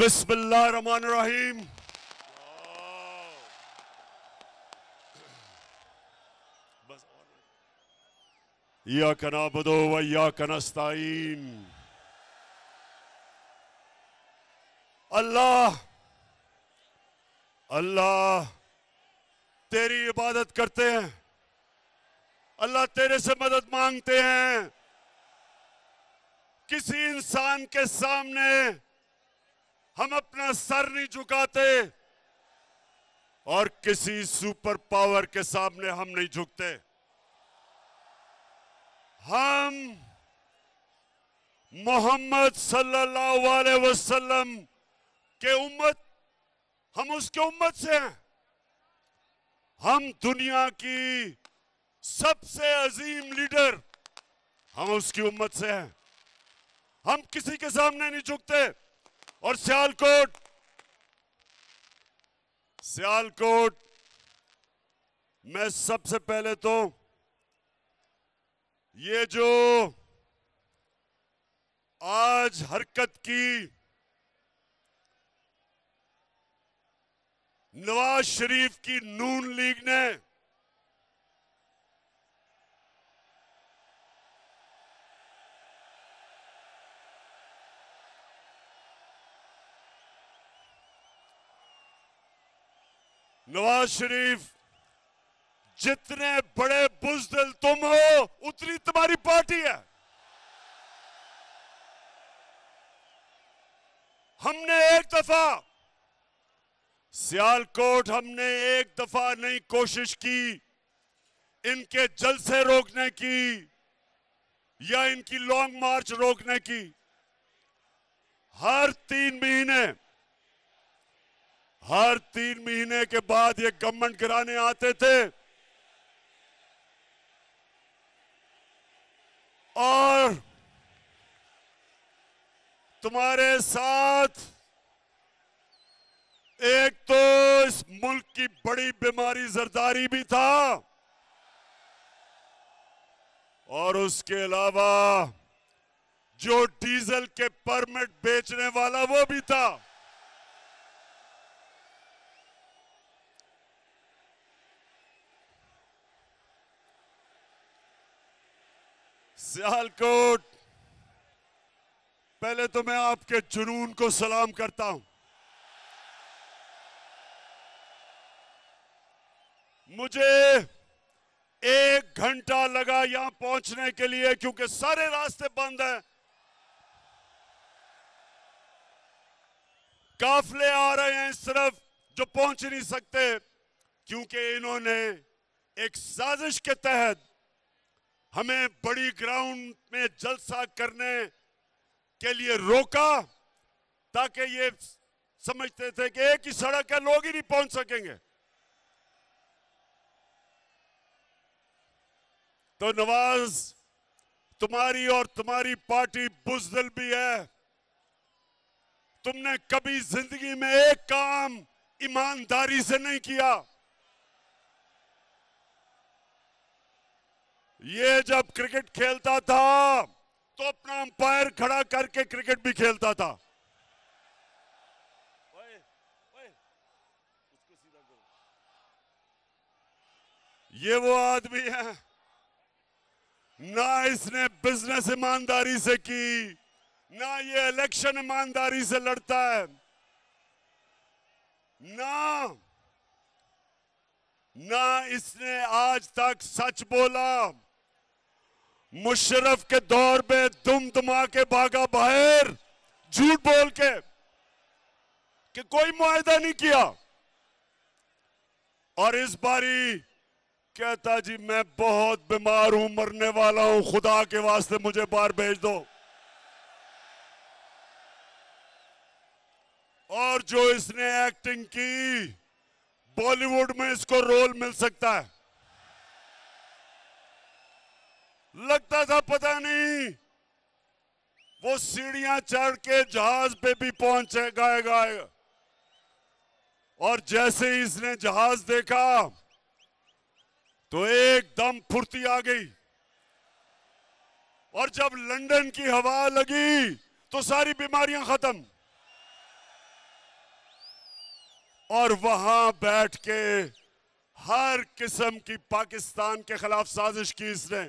बिस्मिल्लाह रहमान रहीम या कना बदो व या कनस्ताइन अल्लाह अल्लाह तेरी इबादत करते हैं अल्लाह तेरे से मदद मांगते हैं किसी इंसान के सामने हम अपना सर नहीं झुकाते और किसी सुपर पावर के सामने हम नहीं झुकते हम मोहम्मद सल्लल्लाहु अलैहि वसल्लम के उम्मत हम उसके उम्मत से हैं हम दुनिया की सबसे अजीम लीडर हम उसकी उम्मत से हैं हम किसी के सामने नहीं झुकते और सियालकोट सियालकोट मैं सबसे पहले तो ये जो आज हरकत की नवाज शरीफ की नून लीग ने नवाज शरीफ जितने बड़े बुजदिल तुम हो उतनी तुम्हारी पार्टी है हमने एक दफा सियालकोट हमने एक दफा नहीं कोशिश की इनके जलसे रोकने की या इनकी लॉन्ग मार्च रोकने की हर तीन महीने हर तीन महीने के बाद ये गवर्नमेंट गिराने आते थे और तुम्हारे साथ एक तो इस मुल्क की बड़ी बीमारी जरदारी भी था और उसके अलावा जो डीजल के परमिट बेचने वाला वो भी था सियालकोट पहले तो मैं आपके जुनून को सलाम करता हूं मुझे एक घंटा लगा यहां पहुंचने के लिए क्योंकि सारे रास्ते बंद हैं काफले आ रहे हैं सिर्फ जो पहुंच नहीं सकते क्योंकि इन्होंने एक साजिश के तहत हमें बड़ी ग्राउंड में जलसा करने के लिए रोका ताकि ये समझते थे कि एक ही सड़क है लोग ही नहीं पहुंच सकेंगे तो नवाज तुम्हारी और तुम्हारी पार्टी बुजदल भी है तुमने कभी जिंदगी में एक काम ईमानदारी से नहीं किया ये जब क्रिकेट खेलता था तो अपना अंपायर खड़ा करके क्रिकेट भी खेलता था ये वो आदमी है ना इसने बिजनेस ईमानदारी से की ना ये इलेक्शन ईमानदारी से लड़ता है ना ना इसने आज तक सच बोला मुशरफ के दौर में दुम दुमा के भागा बाहर झूठ बोल के कि कोई मुआदा नहीं किया और इस बारी कहता जी मैं बहुत बीमार हूं मरने वाला हूं खुदा के वास्ते मुझे बाहर भेज दो और जो इसने एक्टिंग की बॉलीवुड में इसको रोल मिल सकता है लगता था पता नहीं वो सीढ़ियां चढ़ के जहाज पे भी पहुंचे गाय गाय और जैसे ही इसने जहाज देखा तो एकदम फुर्ती आ गई और जब लंदन की हवा लगी तो सारी बीमारियां खत्म और वहां बैठ के हर किस्म की पाकिस्तान के खिलाफ साजिश की इसने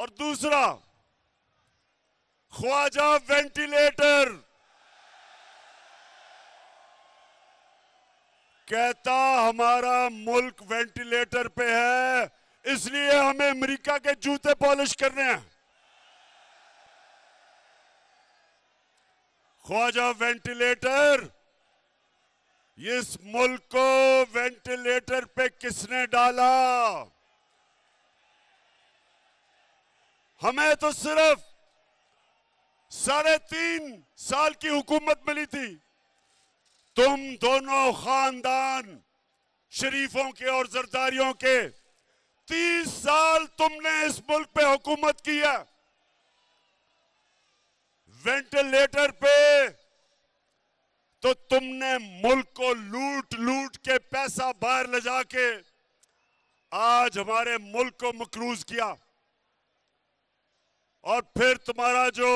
और दूसरा ख्वाजा वेंटिलेटर कहता हमारा मुल्क वेंटिलेटर पे है इसलिए हमें अमेरिका के जूते पॉलिश करने हैं ख्वाजा वेंटिलेटर इस मुल्क को वेंटिलेटर पे किसने डाला हमें तो सिर्फ साढ़े तीन साल की हुकूमत मिली थी तुम दोनों खानदान शरीफों के और जरदारियों के तीस साल तुमने इस मुल्क पे हुकूमत किया वेंटिलेटर पे तो तुमने मुल्क को लूट लूट के पैसा बाहर ले जाके आज हमारे मुल्क को मकलूज किया और फिर तुम्हारा जो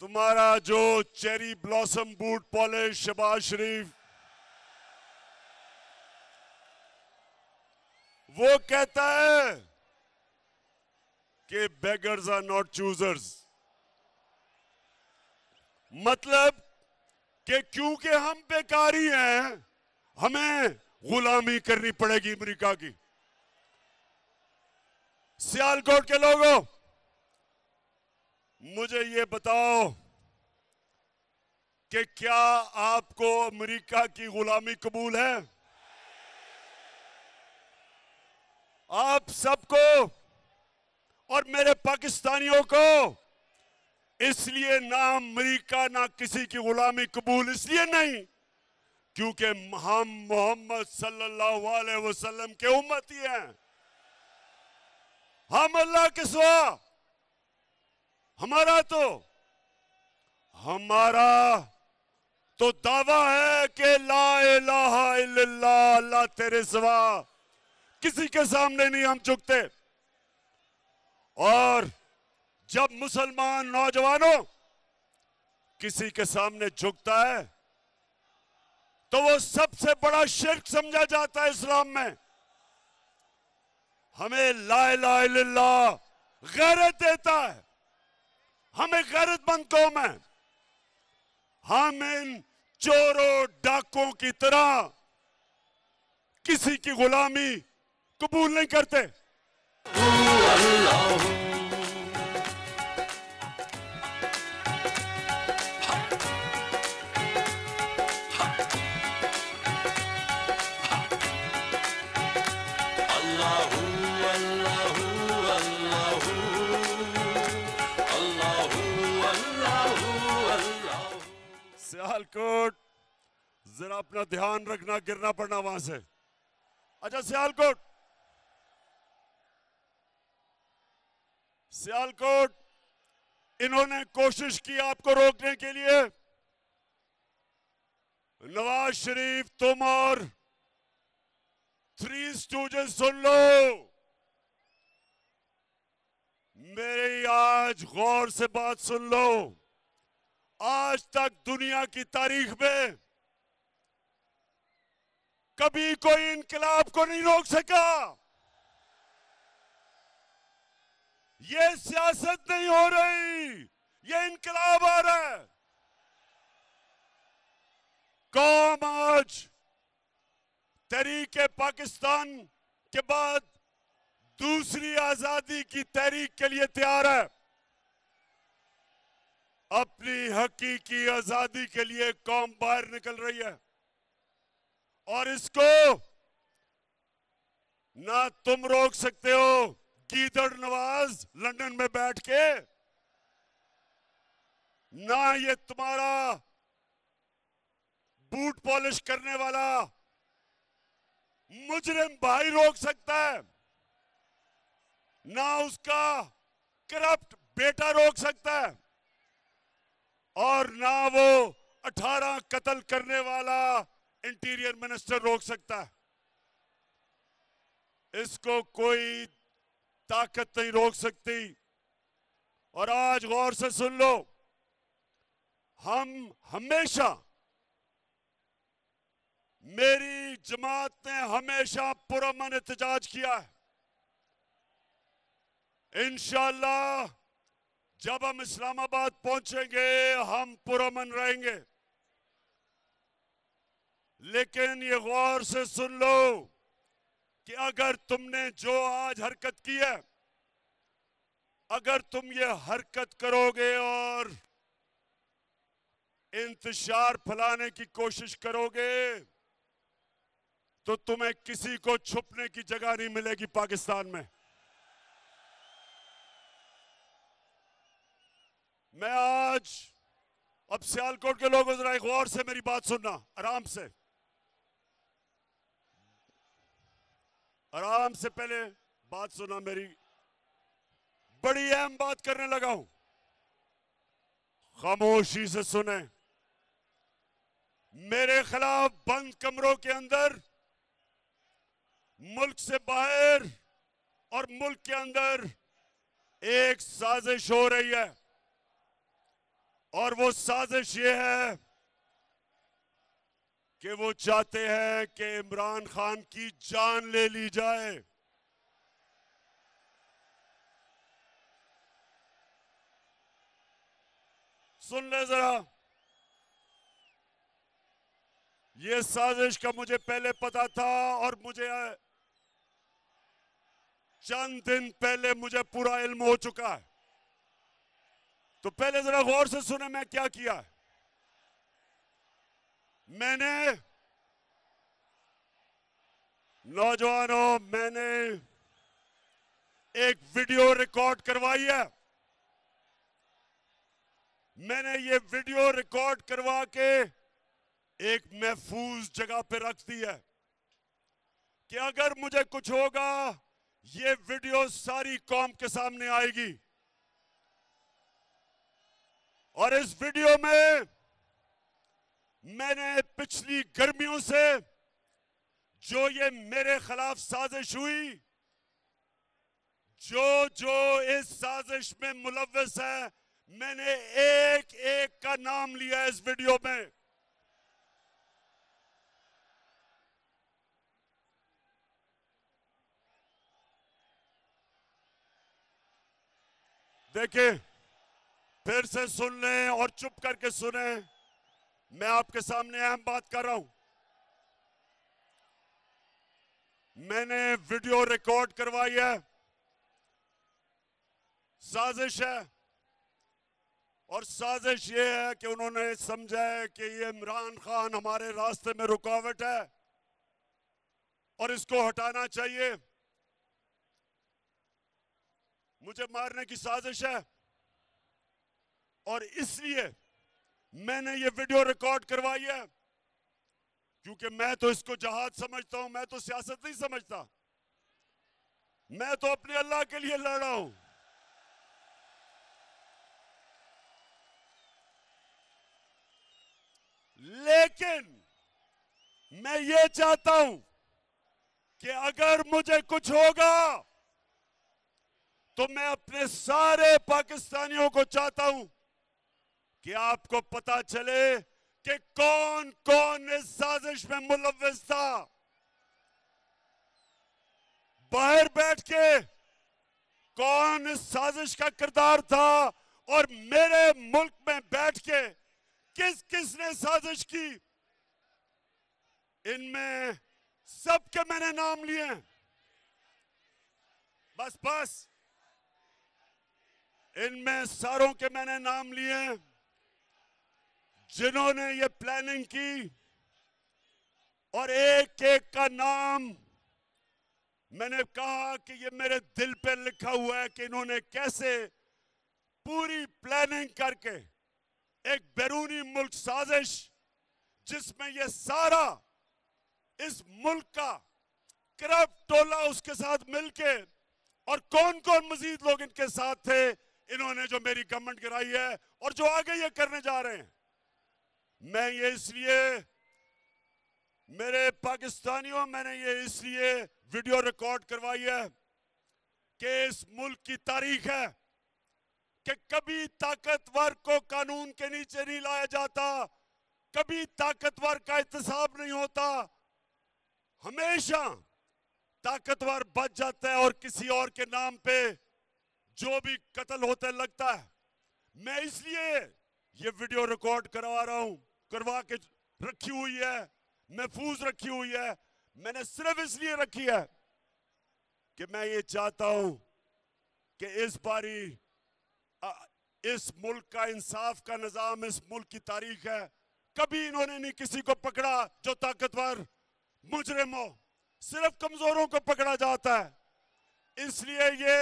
तुम्हारा जो cherry blossom boot polish Shahbaz Sharif वो कहता है कि बेगर्स आर नॉट चूजर्स मतलब कि क्योंकि हम बेकारी हैं हमें गुलामी करनी पड़ेगी अमेरिका की सियालकोट के लोगों मुझे ये बताओ कि क्या आपको अमेरिका की गुलामी कबूल है आप सबको और मेरे पाकिस्तानियों को इसलिए ना अमेरिका ना किसी की गुलामी कबूल इसलिए नहीं क्योंकि हम मोहम्मद सल्लल्लाहु अलैहि वसल्लम के उम्मती हैं हम हाँ, अल्लाह के सुहा हमारा तो हमारा तो दावा है कि ला तेरे सिवा किसी के सामने नहीं हम झुकते और जब मुसलमान नौजवानों किसी के सामने झुकता है तो वो सबसे बड़ा शिरक समझा जाता है इस्लाम में हमें ला गैरत देता है हमें गैरतमंद कौम है हम इन चोरों डाकों की तरह किसी की गुलामी कबूल नहीं करते सियालकोट जरा अपना ध्यान रखना गिरना पड़ना वहां से अच्छा सियालकोट सियालकोट इन्होंने कोशिश की आपको रोकने के लिए नवाज शरीफ तुम और थ्री स्टूडेंट सुन लो मेरी आज गौर से बात सुन लो आज तक दुनिया की तारीख में कभी कोई इनकलाब को नहीं रोक सका ये सियासत नहीं हो रही ये इनकलाब आ रहा है कौम आज तहरीक पाकिस्तान के बाद दूसरी आजादी की तहरीक के लिए तैयार है अपनी हकीकी आजादी के लिए कौम बाहर निकल रही है और इसको ना तुम रोक सकते हो गीदड़ नवाज लंदन में बैठ के ना ये तुम्हारा बूट पॉलिश करने वाला मुजरिम भाई रोक सकता है ना उसका करप्ट बेटा रोक सकता है और ना वो 18 कत्ल करने वाला इंटीरियर मिनिस्टर रोक सकता है इसको कोई ताकत नहीं रोक सकती और आज गौर से सुन लो हम हमेशा मेरी जमात ने हमेशा पुरमन एहतजाज किया है इनशाला जब हम इस्लामाबाद पहुंचेंगे हम पुरमन रहेंगे लेकिन ये गौर से सुन लो कि अगर तुमने जो आज हरकत की है अगर तुम ये हरकत करोगे और इंतजार फैलाने की कोशिश करोगे तो तुम्हें किसी को छुपने की जगह नहीं मिलेगी पाकिस्तान में मैं आज अब सियालकोट के लोगों जरा एक गौर से मेरी बात सुनना आराम से आराम से पहले बात सुना मेरी बड़ी अहम बात करने लगा हूं खामोशी से सुने मेरे खिलाफ बंद कमरों के अंदर मुल्क से बाहर और मुल्क के अंदर एक साजिश हो रही है और वो साजिश ये है कि वो चाहते हैं कि इमरान खान की जान ले ली जाए सुन ले जरा ये साजिश का मुझे पहले पता था और मुझे चंद दिन पहले मुझे पूरा इल्म हो चुका है तो पहले जरा गौर से सुने मैं क्या किया मैंने नौजवानों मैंने एक वीडियो रिकॉर्ड करवाई है मैंने ये वीडियो रिकॉर्ड करवा के एक महफूज जगह पे रख दी है कि अगर मुझे कुछ होगा ये वीडियो सारी कौम के सामने आएगी और इस वीडियो में मैंने पिछली गर्मियों से जो ये मेरे खिलाफ साजिश हुई जो जो इस साजिश में मुलविस है मैंने एक एक का नाम लिया इस वीडियो में देखिए फिर से सुन लें और चुप करके सुने मैं आपके सामने अहम बात कर रहा हूं मैंने वीडियो रिकॉर्ड करवाई है साजिश है और साजिश ये है कि उन्होंने समझा है कि ये इमरान खान हमारे रास्ते में रुकावट है और इसको हटाना चाहिए मुझे मारने की साजिश है और इसलिए मैंने ये वीडियो रिकॉर्ड करवाई है क्योंकि मैं तो इसको जहाज समझता हूं मैं तो सियासत नहीं समझता मैं तो अपने अल्लाह के लिए लड़ रहा हूं लेकिन मैं ये चाहता हूं कि अगर मुझे कुछ होगा तो मैं अपने सारे पाकिस्तानियों को चाहता हूं कि आपको पता चले कि कौन कौन इस साजिश में मुलविस था बाहर बैठ के कौन इस साजिश का किरदार था और मेरे मुल्क में बैठ के किस किस ने साजिश की इनमें सबके मैंने नाम लिए बस बस इनमें सारों के मैंने नाम लिए जिन्होंने ये प्लानिंग की और एक एक का नाम मैंने कहा कि ये मेरे दिल पे लिखा हुआ है कि इन्होंने कैसे पूरी प्लानिंग करके एक बैरूनी मुल्क साजिश जिसमें ये सारा इस मुल्क का करप्ट टोला उसके साथ मिलके और कौन कौन मजीद लोग इनके साथ थे इन्होंने जो मेरी गवर्नमेंट गिराई है और जो आगे ये करने जा रहे हैं मैं ये इसलिए मेरे पाकिस्तानियों मैंने ये इसलिए वीडियो रिकॉर्ड करवाई है कि इस मुल्क की तारीख है कि कभी ताकतवर को कानून के नीचे नहीं लाया जाता कभी ताकतवर का एहतसाब नहीं होता हमेशा ताकतवर बच जाता है और किसी और के नाम पे जो भी कत्ल होते लगता है मैं इसलिए ये वीडियो रिकॉर्ड करवा रहा हूं करवा के रखी हुई है महफूज रखी हुई है मैंने सिर्फ इसलिए रखी है कि मैं ये चाहता हूं कि इस बारी इस मुल्क का इंसाफ का निजाम इस मुल्क की तारीख है कभी इन्होंने नहीं किसी को पकड़ा जो ताकतवर मुजरिम हो सिर्फ कमजोरों को पकड़ा जाता है इसलिए ये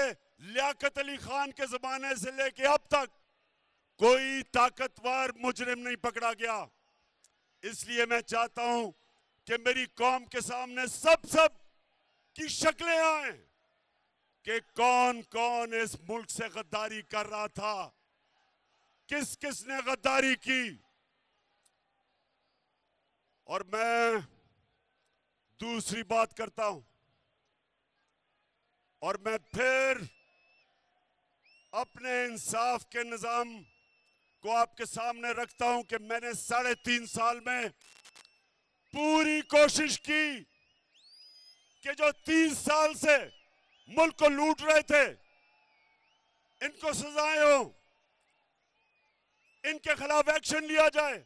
लियाकत अली खान के जमाने से लेके अब तक कोई ताकतवर मुजरिम नहीं पकड़ा गया इसलिए मैं चाहता हूं कि मेरी कौम के सामने सब सब की शक्लें आए कि कौन कौन इस मुल्क से गद्दारी कर रहा था किस किस ने गद्दारी की और मैं दूसरी बात करता हूं और मैं फिर अपने इंसाफ के निज़ाम को आपके सामने रखता हूं कि मैंने साढ़े तीन साल में पूरी कोशिश की कि जो तीन साल से मुल्क को लूट रहे थे इनको सजाए हो इनके खिलाफ एक्शन लिया जाए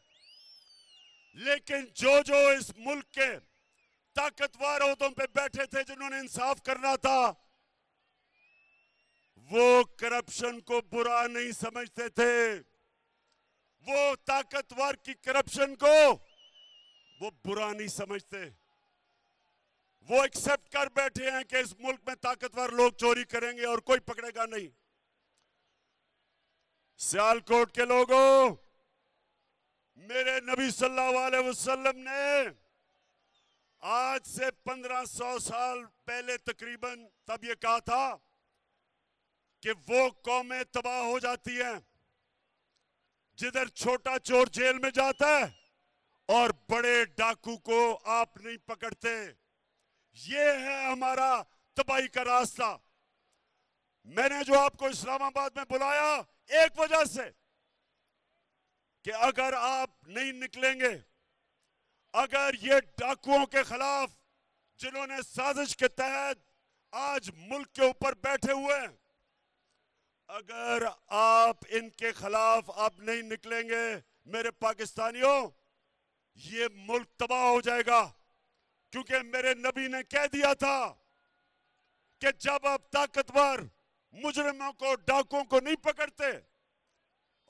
लेकिन जो जो इस मुल्क के ताकतवर अहदों पे बैठे थे जिन्होंने इंसाफ करना था वो करप्शन को बुरा नहीं समझते थे वो ताकतवर की करप्शन को वो बुरा नहीं समझते वो एक्सेप्ट कर बैठे हैं कि इस मुल्क में ताकतवर लोग चोरी करेंगे और कोई पकड़ेगा नहीं सियालकोट के लोगों मेरे नबी सल्लल्लाहु अलैहि वसल्लम ने आज से 1500 साल पहले तकरीबन तब ये कहा था कि वो कौमें तबाह हो जाती हैं जिधर छोटा चोर जेल में जाता है और बड़े डाकू को आप नहीं पकड़ते ये है हमारा तबाही का रास्ता मैंने जो आपको इस्लामाबाद में बुलाया एक वजह से कि अगर आप नहीं निकलेंगे अगर ये डाकुओं के खिलाफ जिन्होंने साजिश के तहत आज मुल्क के ऊपर बैठे हुए हैं अगर आप इनके खिलाफ अब नहीं निकलेंगे मेरे पाकिस्तानियों ये मुल्क तबाह हो जाएगा क्योंकि मेरे नबी ने कह दिया था कि जब आप ताकतवर मुजरमों को डाकुओं को नहीं पकड़ते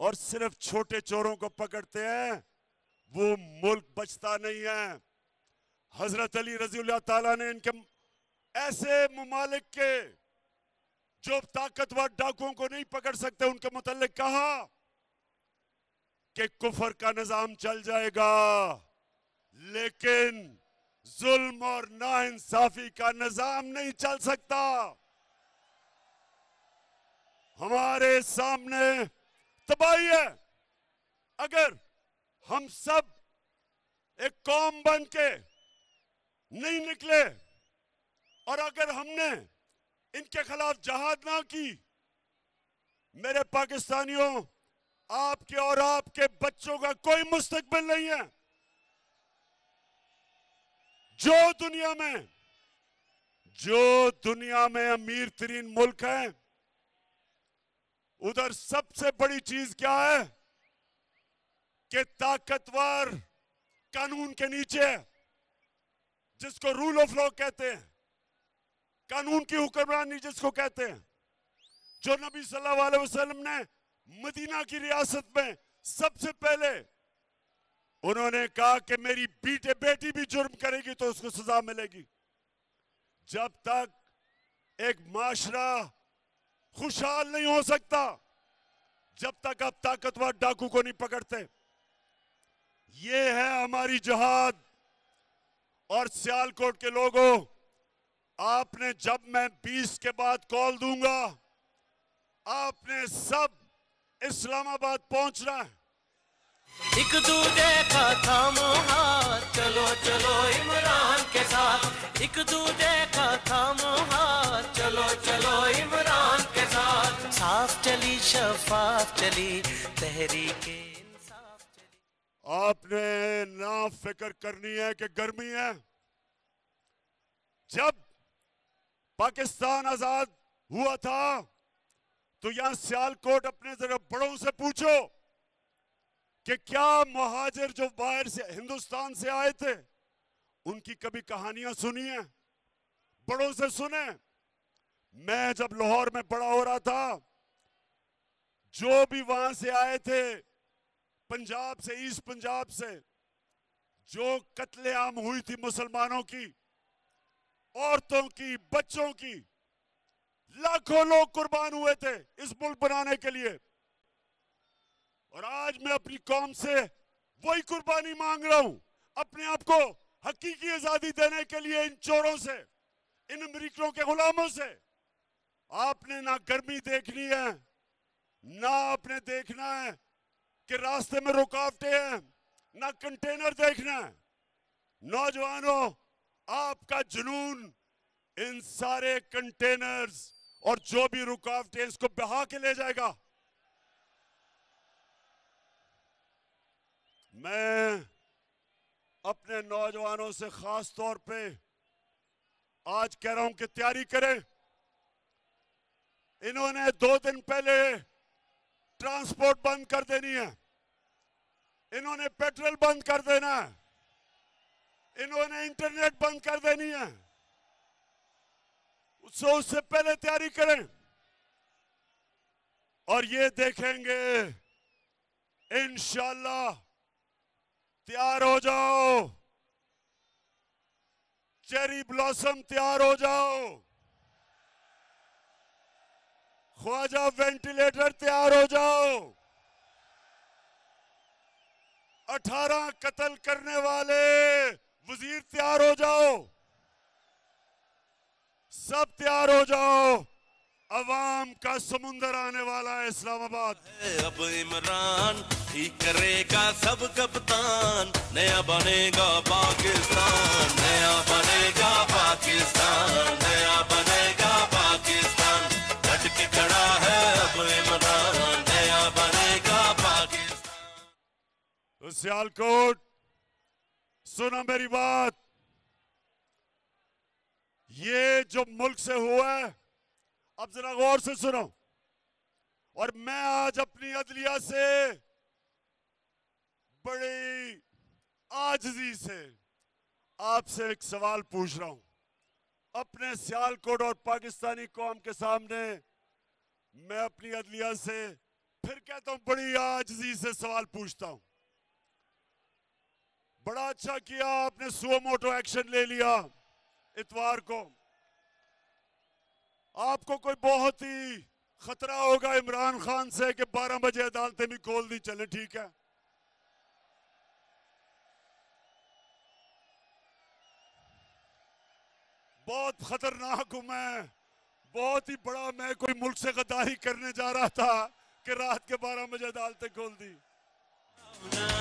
और सिर्फ छोटे चोरों को पकड़ते हैं वो मुल्क बचता नहीं है हजरत अली रजी ने इनके ऐसे ममालिक के जो ताकतवर डाकुओं को नहीं पकड़ सकते उनके मुतल कहा कि कुफर का निजाम चल जाएगा लेकिन जुल्म और नाइंसाफी का निजाम नहीं चल सकता हमारे सामने तबाही है अगर हम सब एक कौम बन के नहीं निकले और अगर हमने इनके खिलाफ जहाद ना की मेरे पाकिस्तानियों आपके और आपके बच्चों का कोई मुस्तकबिल नहीं है जो दुनिया में जो दुनिया में अमीर तरीन मुल्क है उधर सबसे बड़ी चीज क्या है कि ताकतवर कानून के नीचे जिसको रूल ऑफ लॉ कहते हैं कानून की हुक्मरानी जिसको कहते हैं जो नबी सल्लल्लाहु अलैहि वसल्लम ने मदीना की रियासत में सबसे पहले उन्होंने कहा कि मेरी बीटे बेटी भी जुर्म करेगी तो उसको सजा मिलेगी जब तक एक माशरा खुशहाल नहीं हो सकता जब तक आप ताकतवर डाकू को नहीं पकड़ते ये है हमारी जहाद और सियालकोट के लोगों आपने जब मैं 20 के बाद कॉल दूंगा आपने सब इस्लामाबाद पहुंचना है एक दूजे का थामो हाथ चलो चलो इमरान के साथ एक दूजे का थामो हाथ चलो चलो इमरान के साथ साफ चली शफाफ चली तहरीके आपने ना फिक्र करनी है कि गर्मी है जब पाकिस्तान आजाद हुआ था तो यहां सियालकोट अपने जरा बड़ों से पूछो कि क्या महाजर जो बाहर से हिंदुस्तान से आए थे उनकी कभी कहानियां सुनी है बड़ों से सुने मैं जब लाहौर में बड़ा हो रहा था जो भी वहां से आए थे पंजाब से ईस्ट पंजाब से जो कत्लेआम हुई थी मुसलमानों की औरतों की बच्चों की लाखों लोग कुर्बान हुए थे इस मुल्क बनाने के लिए और आज मैं अपनी कौम से वही कुर्बानी मांग रहा हूं अपने आप को हकीकी आजादी देने के लिए इन चोरों से इन अमरीकों के गुलामों से आपने ना गर्मी देखनी है ना आपने देखना है कि रास्ते में रुकावटें हैं ना कंटेनर देखना है नौजवानों आपका जुनून इन सारे कंटेनर्स और जो भी रुकावटें इसको बहा के ले जाएगा मैं अपने नौजवानों से खास तौर पे आज कह रहा हूं कि तैयारी करें इन्होंने दो दिन पहले ट्रांसपोर्ट बंद कर देनी है इन्होंने पेट्रोल बंद कर देना है इन्होंने इंटरनेट बंद कर देनी है उससे उससे पहले तैयारी करें और ये देखेंगे इंशाला तैयार हो जाओ चेरी ब्लॉसम तैयार हो जाओ ख्वाजा वेंटिलेटर तैयार हो जाओ अठारह कत्ल करने वाले वजीर तैयार हो जाओ सब तैयार हो जाओ अवाम का समुंदर आने वाला है इस्लामाबाद अब इमरान ही करेगा सब कप्तान नया बनेगा पाकिस्तान नया बनेगा पाकिस्तान नया बनेगा पाकिस्तान डट खड़ा है अब इमरान नया बनेगा पाकिस्तान तो सियालकोट सुनो मेरी बात ये जो मुल्क से हुआ है अब जरा गौर से सुनो और मैं आज अपनी अदलिया से बड़ी आजजी से आपसे एक सवाल पूछ रहा हूं अपने सियालकोट और पाकिस्तानी कौम के सामने मैं अपनी अदलिया से फिर कहता हूं बड़ी आजजी से सवाल पूछता हूं बड़ा अच्छा किया आपने मोटो एक्शन ले लिया इतवार को आपको कोई बहुत ही खतरा होगा इमरान खान से कि 12 बजे अदालतें भी खोल दी चले ठीक है बहुत खतरनाक हूं मैं बहुत ही बड़ा मैं कोई मुल्क से गद्दारी करने जा रहा था कि रात के 12 बजे अदालतें खोल दी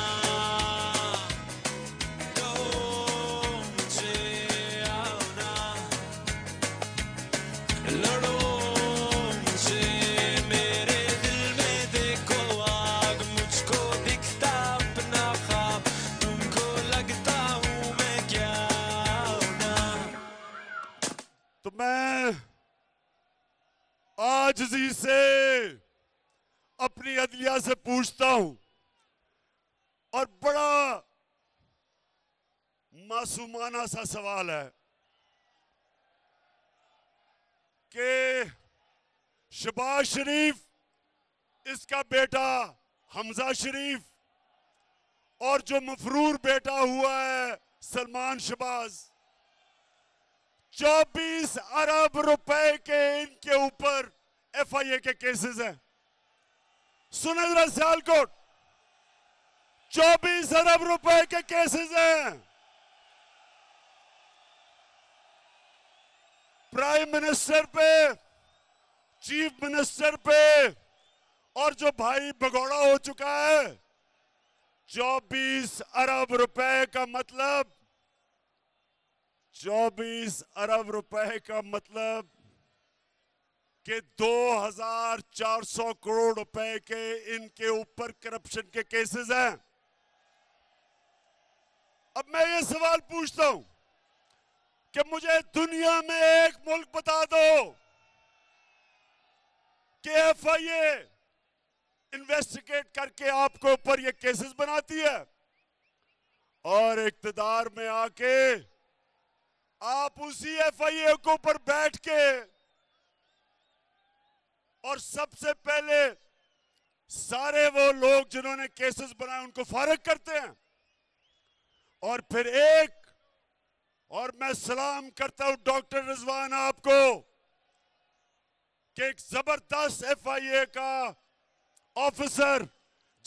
मैं आज जी से अपनी अदलिया से पूछता हूं और बड़ा मासूमाना सा सवाल है कि शबाज शरीफ इसका बेटा हमजा शरीफ और जो मफरूर बेटा हुआ है सलमान शबाज़ चौबीस अरब रुपए के इनके ऊपर एफआईए के केसेस हैं सुने सियालकोट 24 अरब रुपए के केसेस हैं प्राइम मिनिस्टर पे चीफ मिनिस्टर पे और जो भाई भगौड़ा हो चुका है 24 अरब रुपए का मतलब 24 अरब रुपए का मतलब कि 2,400 करोड़ रुपए के इनके ऊपर करप्शन के केसेस हैं अब मैं ये सवाल पूछता हूं कि मुझे दुनिया में एक मुल्क बता दो कि एफ आई ए इन्वेस्टिगेट करके आपके ऊपर ये केसेस बनाती है और इकतदार में आके आप उसी ए के ऊपर बैठ के और सबसे पहले सारे वो लोग जिन्होंने केसेस बनाए उनको फारग करते हैं और फिर एक और मैं सलाम करता हूं डॉक्टर रिजवान आपको कि एक जबरदस्त एफआईए का ऑफिसर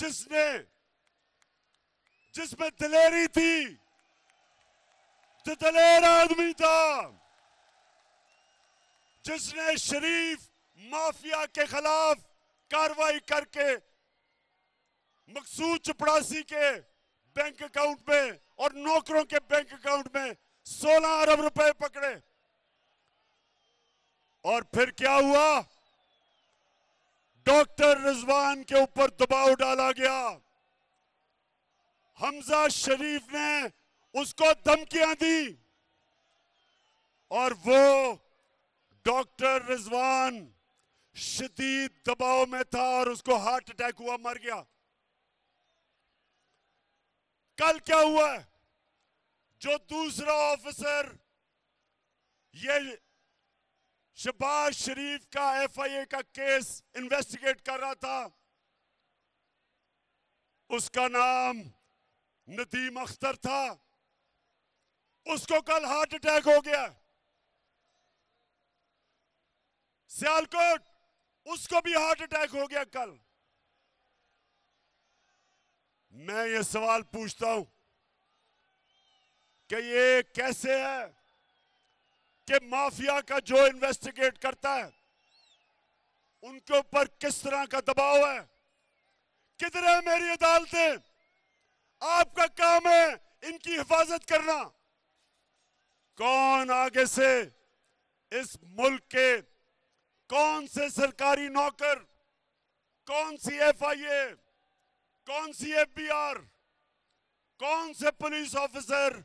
जिसने जिसमें दिलेरी थी तो दलेर आदमी था जिसने शरीफ माफिया के खिलाफ कार्रवाई करके मकसूद चपड़ासी के बैंक अकाउंट में और नौकरों के बैंक अकाउंट में 16 अरब रुपए पकड़े और फिर क्या हुआ डॉक्टर रिजवान के ऊपर दबाव डाला गया हमजा शरीफ ने उसको धमकियां दी और वो डॉक्टर रिजवान शदीद दबाव में था और उसको हार्ट अटैक हुआ मर गया कल क्या हुआ जो दूसरा ऑफिसर ये शबाज शरीफ का एफआईए का केस इन्वेस्टिगेट कर रहा था उसका नाम नदीम अख्तर था उसको कल हार्ट अटैक हो गया सियालकोट उसको भी हार्ट अटैक हो गया कल मैं ये सवाल पूछता हूं कि ये कैसे है कि माफिया का जो इन्वेस्टिगेट करता है उनके ऊपर किस तरह का दबाव है किधर है मेरी अदालतें आपका काम है इनकी हिफाजत करना कौन आगे से इस मुल्क के कौन से सरकारी नौकर कौन सी एफआईए कौन सी एफबीआर कौन से पुलिस ऑफिसर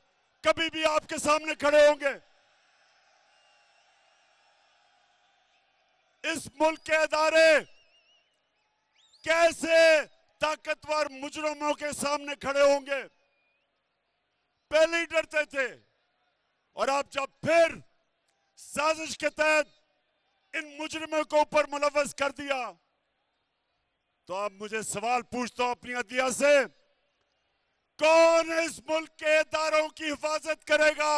कभी भी आपके सामने खड़े होंगे इस मुल्क के अदारे कैसे ताकतवर मुजरमों के सामने खड़े होंगे पहले ही डरते थे और आप जब फिर साजिश के तहत इन मुजरिमों को ऊपर मुलवस कर दिया तो आप मुझे सवाल पूछता हूं अपनी अदिया से कौन इस मुल्क के इदारों की हिफाजत करेगा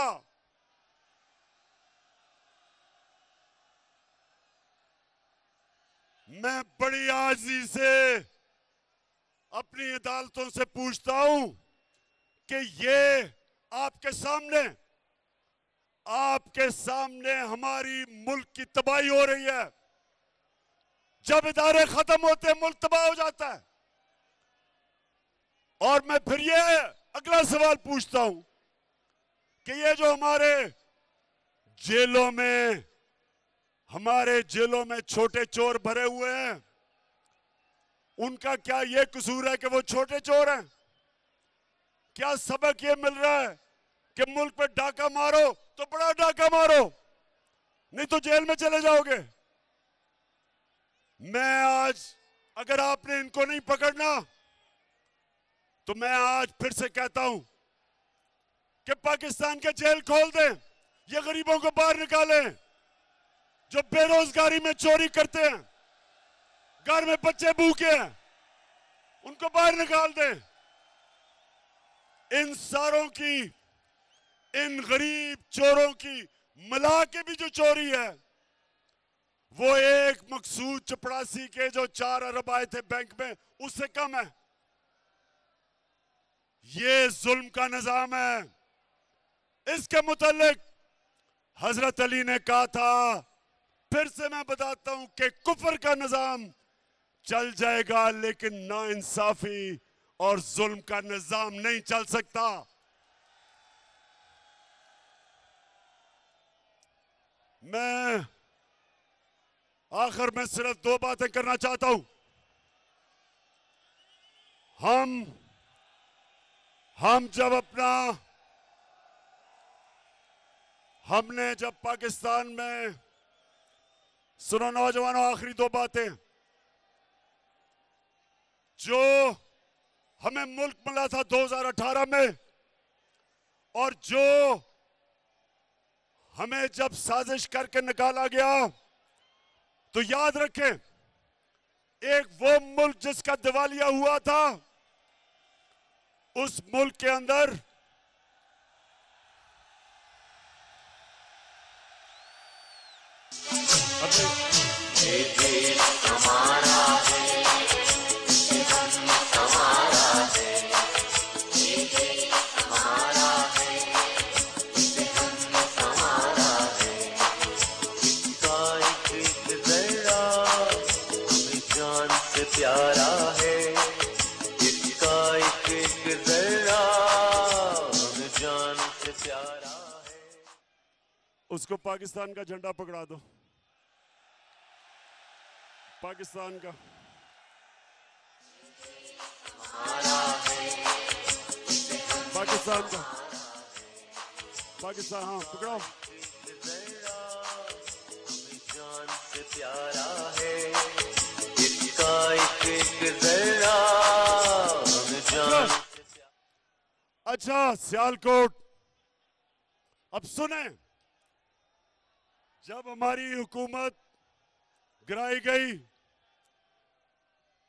मैं बड़ी आजी से अपनी अदालतों से पूछता हूं कि ये आपके सामने आपके सामने हमारी मुल्क की तबाही हो रही है जब इदारे खत्म होते मुल्क तबाह हो जाता है और मैं फिर ये अगला सवाल पूछता हूं कि ये जो हमारे जेलों में हमारे जेलों में छोटे चोर भरे हुए हैं उनका क्या ये कसूर है कि वो छोटे चोर हैं क्या सबक ये मिल रहा है कि मुल्क पे डाका मारो तो बड़ा डाका मारो नहीं तो जेल में चले जाओगे मैं आज अगर आपने इनको नहीं पकड़ना तो मैं आज फिर से कहता हूं कि पाकिस्तान के जेल खोल दें ये गरीबों को बाहर निकालें जो बेरोजगारी में चोरी करते हैं घर में बच्चे भूखे हैं उनको बाहर निकाल दें इन सारों की इन गरीब चोरों की मिला के भी जो चोरी है वो एक मकसूद चपड़ासी के जो चार अरब आए थे बैंक में उससे कम है ये जुल्म का निजाम है इसके मुतालिक हजरत अली ने कहा था फिर से मैं बताता हूं कि कुफर का निजाम चल जाएगा लेकिन ना इंसाफी और जुल्म का निजाम नहीं चल सकता मैं आखिर में सिर्फ दो बातें करना चाहता हूं हम हम जब अपना हमने जब पाकिस्तान में सुनो नौजवानों आखिरी दो बातें जो हमें मुल्क मिला था 2018 में और जो हमें जब साजिश करके निकाला गया तो याद रखें एक वो मुल्क जिसका दिवालिया हुआ था उस मुल्क के अंदर हमारा है पाकिस्तान का झंडा पकड़ा दो पाकिस्तान का पाकिस्तान का पाकिस्तान हाँ पकड़ाओ प्यारा है अच्छा सियालकोट अब सुने जब हमारी हुकूमत गिराई गई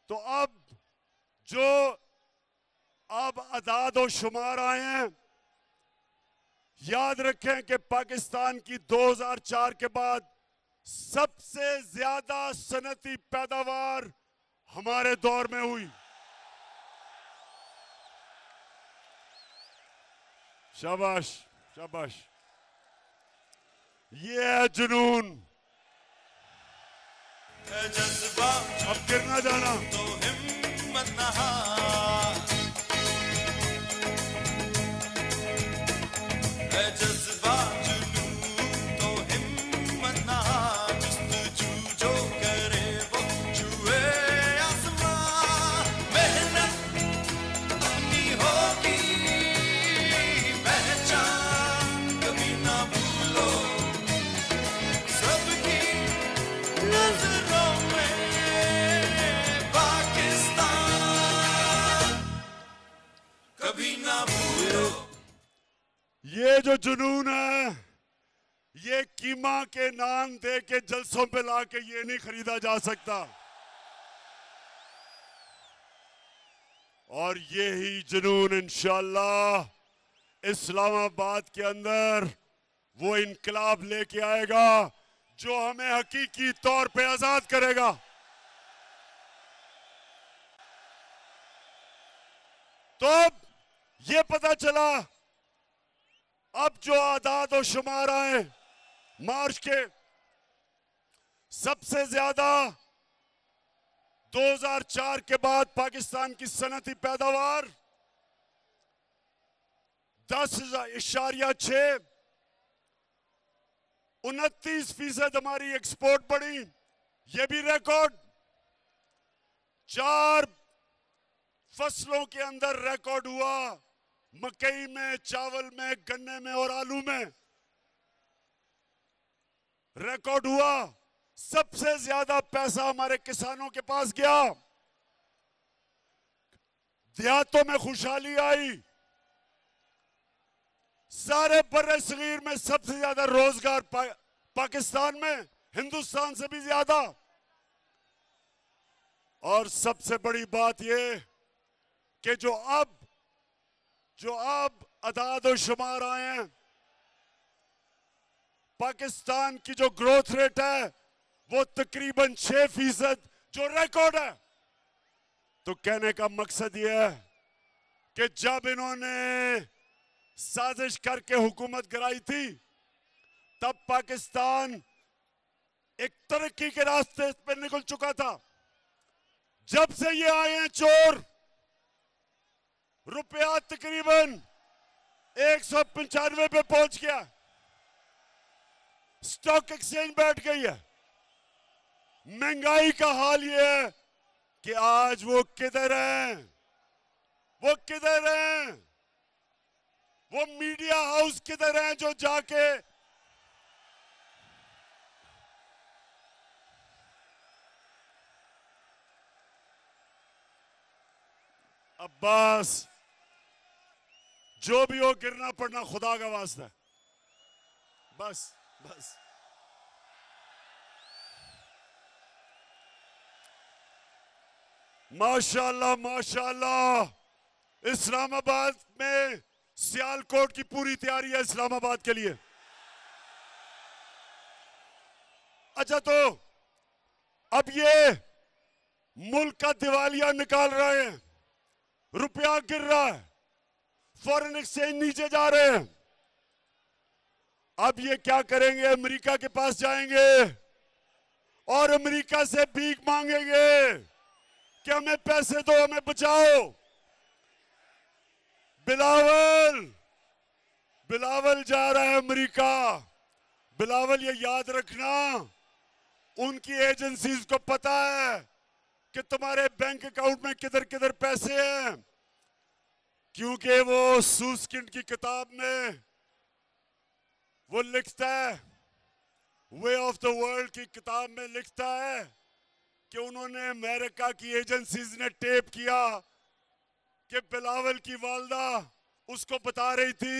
तो अब जो अब आजाद और शुमार आए हैं याद रखें कि पाकिस्तान की 2004 के बाद सबसे ज्यादा सनती पैदावार हमारे दौर में हुई शाबाश शाबाश Yeah, Janoon. ये जो जुनून है ये कीमा के नाम दे के जलसों पे ला के ये नहीं खरीदा जा सकता और ये ही जुनून इंशाला इस्लामाबाद के अंदर वो इनकलाब लेके आएगा जो हमें हकीकी तौर पे आजाद करेगा तो ये पता चला अब जो आदाद और शुमार आए मार्च के सबसे ज्यादा 2004 के बाद पाकिस्तान की सनती पैदावार दस इशारिया छ उनतीस फीसद हमारी एक्सपोर्ट बढ़ी ये भी रिकॉर्ड चार फसलों के अंदर रिकॉर्ड हुआ मकई में चावल में गन्ने में और आलू में रिकॉर्ड हुआ सबसे ज्यादा पैसा हमारे किसानों के पास गया देहातों में खुशहाली आई सारे बड़े शरीर में सबसे ज्यादा रोजगार पा, पाकिस्तान में हिंदुस्तान से भी ज्यादा और सबसे बड़ी बात यह कि जो अब जो अब अदाद शुमार आए हैं पाकिस्तान की जो ग्रोथ रेट है वो तकरीबन छह फीसद जो रिकॉर्ड है तो कहने का मकसद यह है कि जब इन्होंने साजिश करके हुकूमत कराई थी तब पाकिस्तान एक तरक्की के रास्ते पर निकल चुका था जब से ये आए हैं चोर रुपया तकरीबन एक सौ पंचानवे पे पहुंच गया स्टॉक एक्सचेंज बैठ गई है महंगाई का हाल यह है कि आज वो किधर है वो किधर है वो मीडिया हाउस किधर है जो जाके अब्बास जो भी हो गिरना पड़ना खुदा का वास्ता बस बस माशाल्लाह माशाल्लाह इस्लामाबाद में सियालकोट की पूरी तैयारी है इस्लामाबाद के लिए अच्छा तो अब ये मुल्क का दिवालिया निकाल रहे हैं रुपया गिर रहा है फॉरेन एक्सचेंज नीचे जा रहे हैं अब ये क्या करेंगे अमेरिका के पास जाएंगे और अमेरिका से भीख मांगेंगे कि हमें पैसे दो हमें बचाओ बिलावल बिलावल जा रहा है अमेरिका बिलावल ये याद रखना उनकी एजेंसीज को पता है कि तुम्हारे बैंक अकाउंट में किधर किधर पैसे हैं क्योंकि वो सूसकिंड की किताब में वो लिखता है वे ऑफ द वर्ल्ड की किताब में लिखता है कि उन्होंने अमेरिका की एजेंसीज ने टेप किया कि बिलावल की वालदा उसको बता रही थी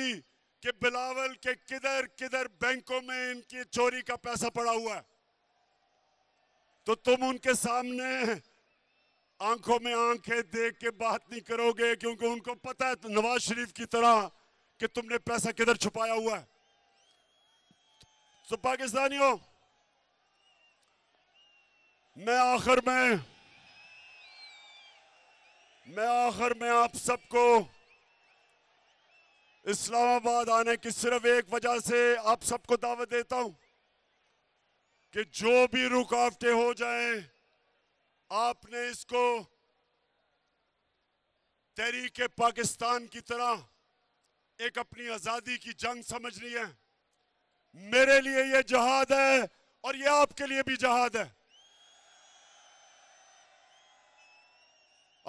कि बिलावल के किधर किधर बैंकों में इनकी चोरी का पैसा पड़ा हुआ है तो तुम उनके सामने आंखों में आंखें देख के बात नहीं करोगे क्योंकि उनको पता है तो नवाज शरीफ की तरह कि तुमने पैसा किधर छुपाया हुआ है तो पाकिस्तानियों मैं आखिर में मैं आखिर में आप सबको इस्लामाबाद आने की सिर्फ एक वजह से आप सबको दावत देता हूं कि जो भी रुकावटें हो जाएं आपने इसको तहरीक पाकिस्तान की तरह एक अपनी आज़ादी की जंग समझ ली है मेरे लिए यह जहाद है और यह आपके लिए भी जहाद है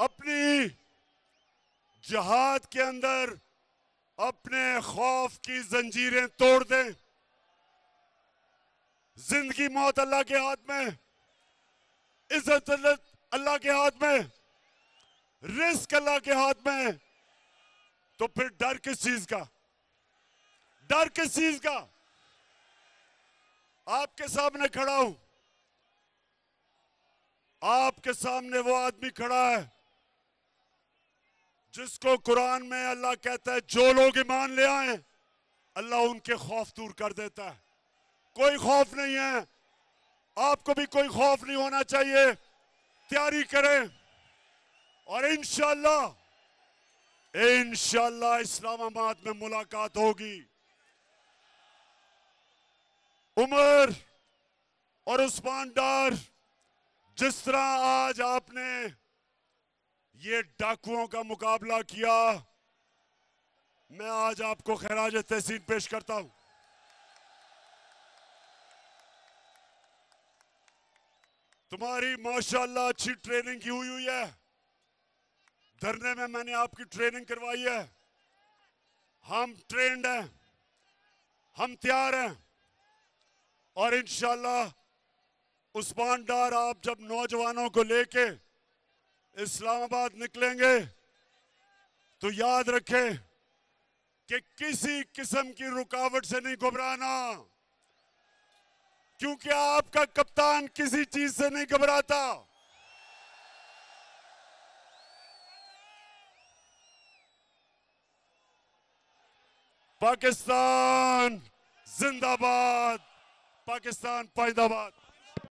अपनी जहाद के अंदर अपने खौफ की जंजीरें तोड़ दें जिंदगी मौत अल्लाह के हाथ में इज्जत अल्लाह के हाथ में रिस्क अल्लाह के हाथ में है तो फिर डर किस चीज का डर किस चीज का आपके सामने खड़ा हूं आपके सामने वो आदमी खड़ा है जिसको कुरान में अल्लाह कहता है जो लोग ईमान ले आए अल्लाह उनके खौफ दूर कर देता है कोई खौफ नहीं है आपको भी कोई खौफ नहीं होना चाहिए तैयारी करें और इनशाला इनशाला इस्लामाबाद में मुलाकात होगी उमर और उस्मान डार जिस तरह आज आपने ये डाकुओं का मुकाबला किया मैं आज आपको खराज तहसीन पेश करता हूं तुम्हारी माशाल्लाह अच्छी ट्रेनिंग की हुई हुई है धरने में मैंने आपकी ट्रेनिंग करवाई है हम ट्रेंड हैं हम तैयार हैं और इनशाला उस्मान डार आप जब नौजवानों को लेके इस्लामाबाद निकलेंगे तो याद रखें कि किसी किस्म की रुकावट से नहीं घबराना क्योंकि आपका कप्तान किसी चीज से नहीं घबराता पाकिस्तान जिंदाबाद पाकिस्तान पाइदाबाद